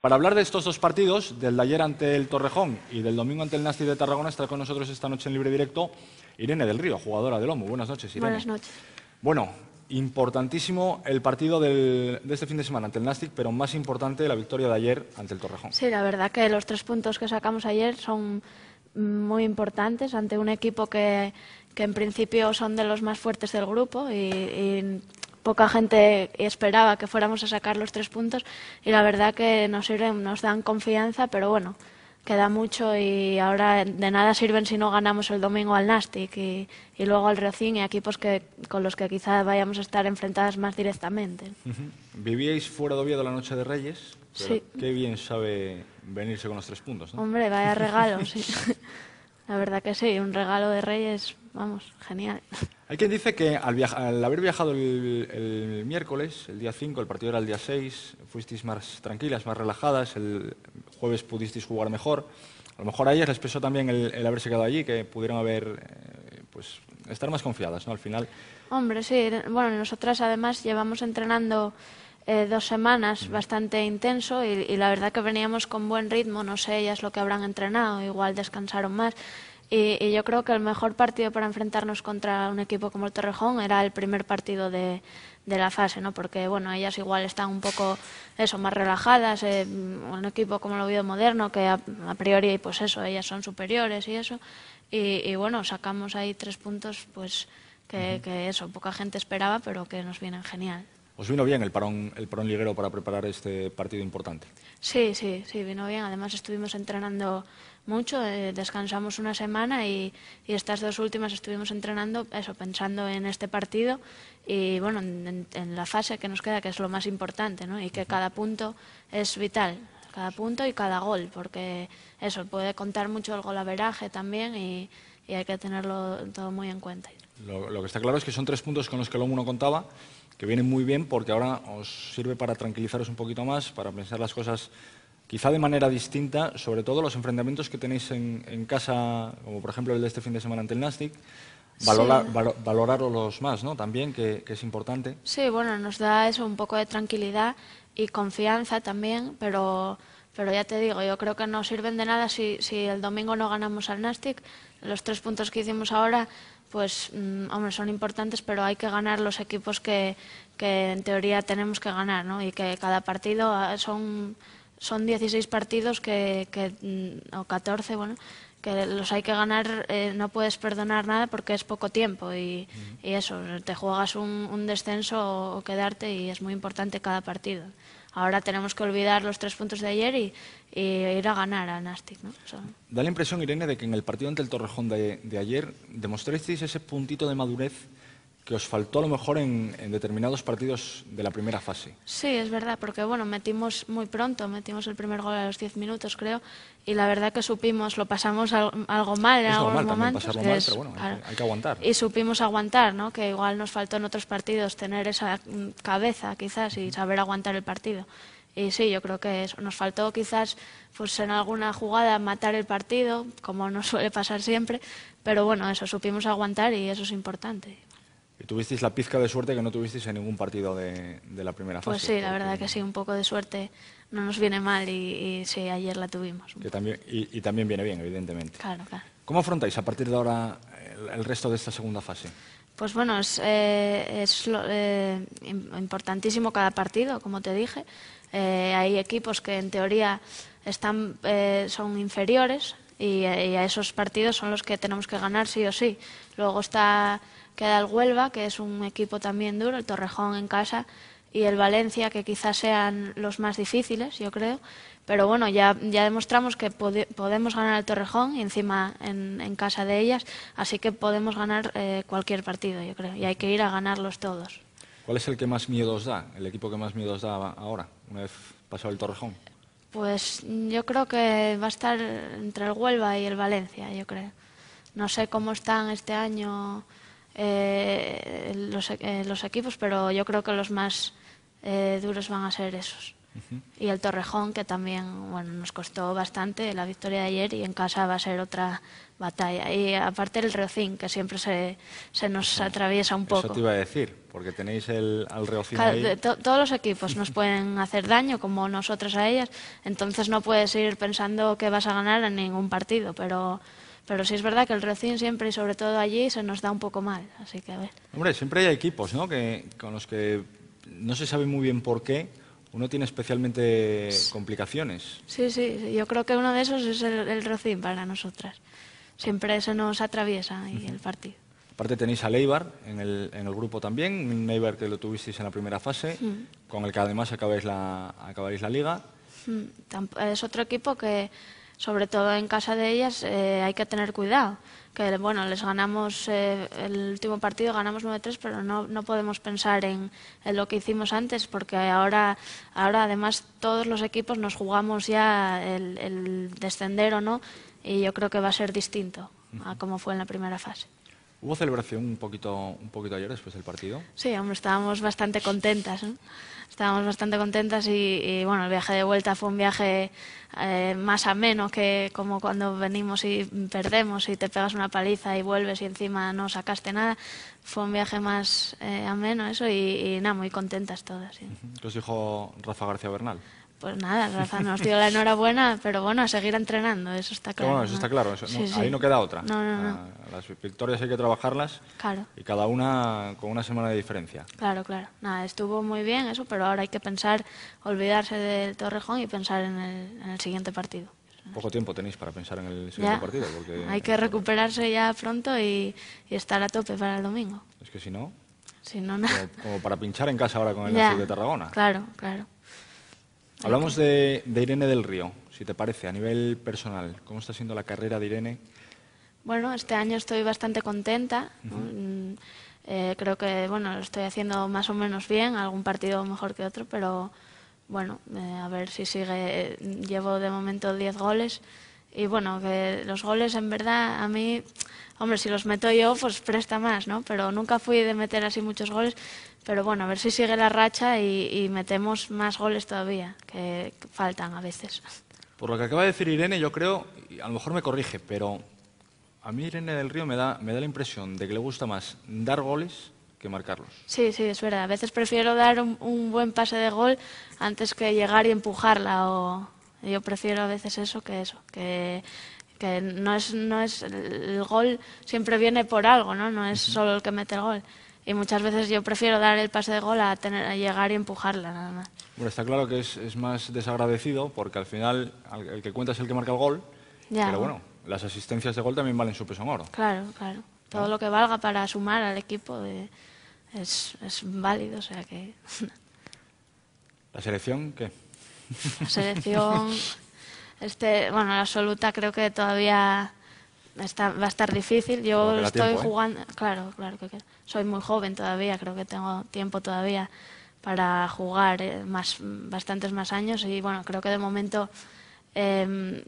Para hablar de estos dos partidos, del de ayer ante el Torrejón y del domingo ante el Nasti de Tarragona, está con nosotros esta noche en libre directo Irene del Río, jugadora del OMU. Buenas noches, Irene. Buenas noches. Bueno, importantísimo el partido de este fin de semana ante el Nastic, pero más importante la victoria de ayer ante el Torrejón. Sí, la verdad que los tres puntos que sacamos ayer son muy importantes ante un equipo que, en principio son de los más fuertes del grupo y poca gente esperaba que fuéramos a sacar los tres puntos y la verdad que nos sirven, nos dan confianza, pero bueno, queda mucho y ahora de nada sirven si no ganamos el domingo al Nastic y, luego al Racing y equipos que, con los que quizás vayamos a estar enfrentadas más directamente. ¿Vivíais fuera de Oviedo la noche de Reyes? sí. Qué bien sabe venirse con los tres puntos. Hombre, vaya regalo, sí. La verdad que sí, un regalo de Reyes vamos, genial. Hay quien dice que al, haber viajado el, miércoles, el día 5, el partido era el día 6, fuisteis más tranquilas, más relajadas, el jueves pudisteis jugar mejor. A lo mejor a ellas les pesó también el, haberse quedado allí, que pudieron haber, eh, pues, estar más confiadas, ¿no? Al final. Hombre, sí. Bueno, nosotras además llevamos entrenando eh, dos semanas bastante intenso y, y la verdad que veníamos con buen ritmo. No sé ellas lo que habrán entrenado, igual descansaron más y, yo creo que el mejor partido para enfrentarnos contra un equipo como el Torrejón era el primer partido de, de la fase, ¿no? Porque, bueno, ellas igual están un poco, eso, más relajadas. Eh, un equipo como el Oviedo Moderno, que a, priori, pues eso, ellas son superiores y eso. Y, bueno, sacamos ahí tres puntos, pues, que, eso, poca gente esperaba, pero que nos vienen genial. ¿Os vino bien el parón, el parón liguero para preparar este partido importante? Sí, sí, sí, vino bien. Además estuvimos entrenando mucho, eh, descansamos una semana y, estas dos últimas estuvimos entrenando, eso, pensando en este partido y bueno, en, la fase que nos queda, que es lo más importante, ¿no? Y que cada punto es vital, cada punto y cada gol, porque eso, puede contar mucho el golaveraje también y, hay que tenerlo todo muy en cuenta. Lo, que está claro es que son tres puntos con los que Lomu uno contaba, que vienen muy bien porque ahora os sirve para tranquilizaros un poquito más, para pensar las cosas quizá de manera distinta, sobre todo los enfrentamientos que tenéis en, casa, como por ejemplo el de este fin de semana ante el Nastic, Valora, sí. valorarlos más, ¿no? También, que, es importante. Sí, bueno, nos da eso un poco de tranquilidad y confianza también, pero, pero ya te digo, yo creo que no sirven de nada si, el domingo no ganamos al Nastic. Los tres puntos que hicimos ahora, pues, mm, hombre, son importantes, pero hay que ganar los equipos que, que en teoría tenemos que ganar, ¿no? Y que cada partido ah, son son 16 partidos que, mm, o 14, bueno, que los hay que ganar, eh, no puedes perdonar nada porque es poco tiempo y, eso, te juegas un, descenso o, quedarte y es muy importante cada partido. Ahora tenemos que olvidar los tres puntos de ayer y, ir a ganar a Nastic. ¿no? da la impresión, Irene, de que en el partido ante el Torrejón de, ayer demostrasteis ese puntito de madurez que os faltó a lo mejor en, determinados partidos de la primera fase. Sí, es verdad, porque bueno, metimos muy pronto, metimos el primer gol a los 10 minutos, creo, y la verdad que supimos, lo pasamos algo mal en es algunos momentos. mal, pero bueno, hay, que aguantar. Y supimos aguantar, ¿no? Que igual nos faltó en otros partidos tener esa mm, cabeza, quizás, y saber aguantar el partido. Y sí, yo creo que eso. nos faltó quizás pues en alguna jugada matar el partido, como nos suele pasar siempre, pero bueno, eso supimos aguantar y eso es importante. Y tuvisteis la pizca de suerte que no tuvisteis en ningún partido de, la primera pues fase. Pues sí, la verdad que sí, un poco de suerte no nos viene mal y, sí, ayer la tuvimos. Que también, y, también viene bien, evidentemente. Claro, claro. ¿Cómo afrontáis a partir de ahora el, resto de esta segunda fase? Pues bueno, es, eh, eh, importantísimo cada partido, como te dije. Eh, hay equipos que en teoría están, son inferiores y, y a esos partidos son los que tenemos que ganar sí o sí. Luego está Queda el Huelva, que es un equipo también duro, el Torrejón en casa y el Valencia, que quizás sean los más difíciles, yo creo. Pero bueno, ya, ya demostramos que podemos ganar al Torrejón y encima en, casa de ellas, así que podemos ganar eh, cualquier partido, yo creo, y hay que ir a ganarlos todos. ¿Cuál es el que más miedos da, el equipo que más miedos da ahora, una vez pasado el Torrejón? Pues yo creo que va a estar entre el Huelva y el Valencia, yo creo. No sé cómo están este año eh, e, eh, los, equipos, pero yo creo que los más eh, duros van a ser esos. Y el Torrejón, que también bueno, nos costó bastante la victoria de ayer y en casa va a ser otra batalla. Y aparte el Reocín, que siempre se, se nos atraviesa un poco. Eso te iba a decir, porque tenéis al Reocín todos los equipos nos pueden hacer daño, como nosotros a ellas, entonces no puedes ir pensando que vas a ganar en ningún partido, pero pero sí es verdad que el Racing siempre y sobre todo allí se nos da un poco mal, así que a ver. Hombre, siempre hay equipos, ¿no? Que, con los que no se sabe muy bien por qué uno tiene especialmente complicaciones. Sí, sí, yo creo que uno de esos es el, el para nosotras. Siempre se nos atraviesa en el partido. Aparte tenéis a Leibar en el, en el grupo también, un Leibar que lo tuvisteis en la primera fase, con el que además acabáis la, acabáis la liga. Mm, es otro equipo que sobre todo en casa de ellas, eh, hay que tener cuidado. Que bueno, les ganamos eh, el último partido, ganamos 9-3, pero no, no podemos pensar en, en, lo que hicimos antes, porque ahora, ahora además todos los equipos nos jugamos ya el, el descender o no, y yo creo que va a ser distinto a como fue en la primera fase. Hubo celebración un poquito, un poquito ayer después del partido. Sí, estábamos bastante contentas. Estábamos bastante contentas y, bueno, el viaje de vuelta fue un viaje eh, más ameno que como cuando venimos y perdemos y te pegas una paliza y vuelves y encima no sacaste nada. Fue un viaje más eh, ameno eso y, nada, muy contentas todas. ¿Qué os dijo Rafa García Bernal? Pues nada, Rafa, nos dio la enhorabuena, pero bueno, a seguir entrenando, eso está claro. eso está claro, ahí no queda otra. Las victorias hay que trabajarlas claro. y cada una con una semana de diferencia. Claro, claro. Nada, estuvo muy bien eso, pero ahora hay que pensar, olvidarse del Torrejón y pensar en el, siguiente partido. Poco tiempo tenéis para pensar en el siguiente partido. Porque hay que recuperarse ya pronto y, estar a tope para el domingo. Es que si no... Si no, Como, para pinchar en casa ahora con el azul de Tarragona. Claro, claro. Hablamos de, de, Irene del Río, si te parece, a nivel personal. ¿Cómo está siendo la carrera de Irene? Bueno, este año estoy bastante contenta. Mm, eh, creo que bueno, lo estoy haciendo más o menos bien, algún partido mejor que otro, pero bueno, eh, a ver si sigue. Eh, llevo de momento 10 goles y bueno, los goles en verdad a mí, hombre, si los meto yo, pues presta más, ¿no? Pero nunca fui de meter así muchos goles. Pero bueno, a ver si sigue la racha y, metemos más goles todavía, que faltan a veces. Por lo que acaba de decir Irene, yo creo, a lo mejor me corrige, pero a mí Irene del Río me da, la impresión de que le gusta más dar goles que marcarlos. Sí, sí, es verdad. A veces prefiero dar un buen pase de gol antes que llegar y empujarla o, yo prefiero a veces eso que eso, que, no es, no es, el gol siempre viene por algo, ¿no? No es solo el que mete el gol. Y muchas veces yo prefiero dar el pase de gol a, tener, a llegar y empujarla, nada más. Bueno, está claro que es, más desagradecido porque al final el que cuenta es el que marca el gol, pero bueno, las asistencias de gol también valen su peso en oro. Claro, claro. Todo lo que valga para sumar al equipo es, es válido, o sea que... ¿La selección qué? La selección, este, bueno, la absoluta creo que todavía va a estar difícil. Yo estoy ¿eh? jugando, claro, claro soy muy joven todavía, creo que tengo tiempo todavía para jugar eh, más, bastantes más años y bueno, creo que de momento em,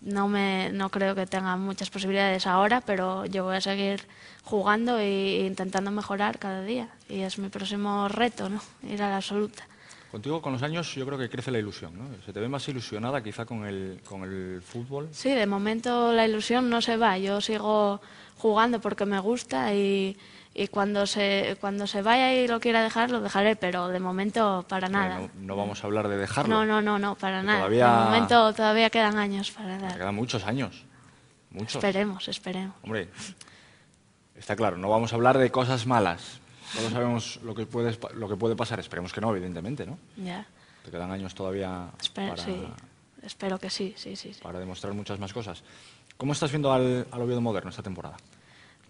no, me, no creo que tenga muchas posibilidades ahora, pero yo voy a seguir jugando e intentando mejorar cada día. Y es mi próximo reto, ¿no? Ir a la absoluta. Contigo con los años yo creo que crece la ilusión, ¿no? Se te ve más ilusionada quizá con el, con el fútbol. Sí, de momento la ilusión no se va, yo sigo jugando porque me gusta y, y cuando, se, cuando se vaya y lo quiera dejar, lo dejaré, pero de momento para nada. No, vamos a hablar de dejarlo. No, no, no, no para nada. De momento todavía quedan años para dar. Quedan muchos años, muchos. Esperemos, esperemos. Hombre, está claro, no vamos a hablar de cosas malas, todos sabemos lo que, puede, lo que puede pasar, esperemos que no, evidentemente, ¿no? Ya. Te quedan años todavía para, Espero que sí, sí, sí, Para demostrar muchas más cosas. ¿Cómo estás viendo al, al Oviedo Moderno esta temporada?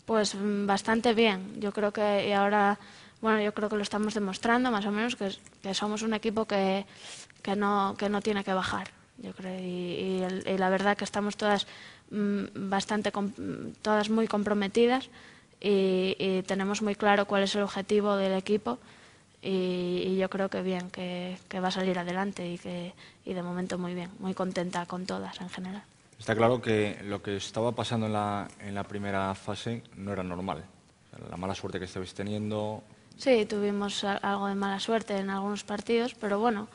Pues mm, bastante bien. Yo creo que y ahora, bueno, yo creo que lo estamos demostrando más o menos que, somos un equipo que, que, no, que no tiene que bajar. Yo creo y, la verdad que estamos todas mm, bastante todas muy comprometidas y, tenemos muy claro cuál es el objetivo del equipo y, yo creo que bien, que, va a salir adelante y que y de momento muy bien, muy contenta con todas en general. Está claro que lo que estaba pasando en la, en la primera fase no era normal. la mala suerte que estabais teniendo. Sí, tuvimos algo de mala suerte en algunos partidos, pero bueno,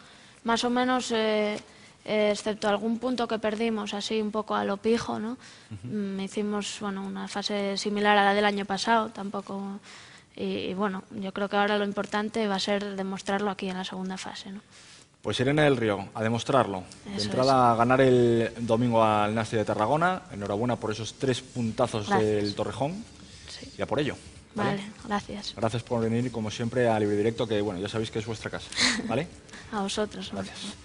más o menos... Eh, excepto algún punto que perdimos así un poco a lo pijo, ¿no? Mm, hicimos una fase similar a la del año pasado, tampoco... Y, bueno, yo creo que ahora lo importante va a ser demostrarlo aquí en la segunda fase, Pues Irene del Río, a demostrarlo. de entrada a ganar el domingo al nacio de Tarragona. Enhorabuena por esos tres puntazos del Torrejón. Sí. Y a por ello. ¿vale? gracias. Gracias por venir, como siempre, a Libre Directo, que bueno, ya sabéis que es vuestra casa. ¿Vale? a vosotros. Gracias.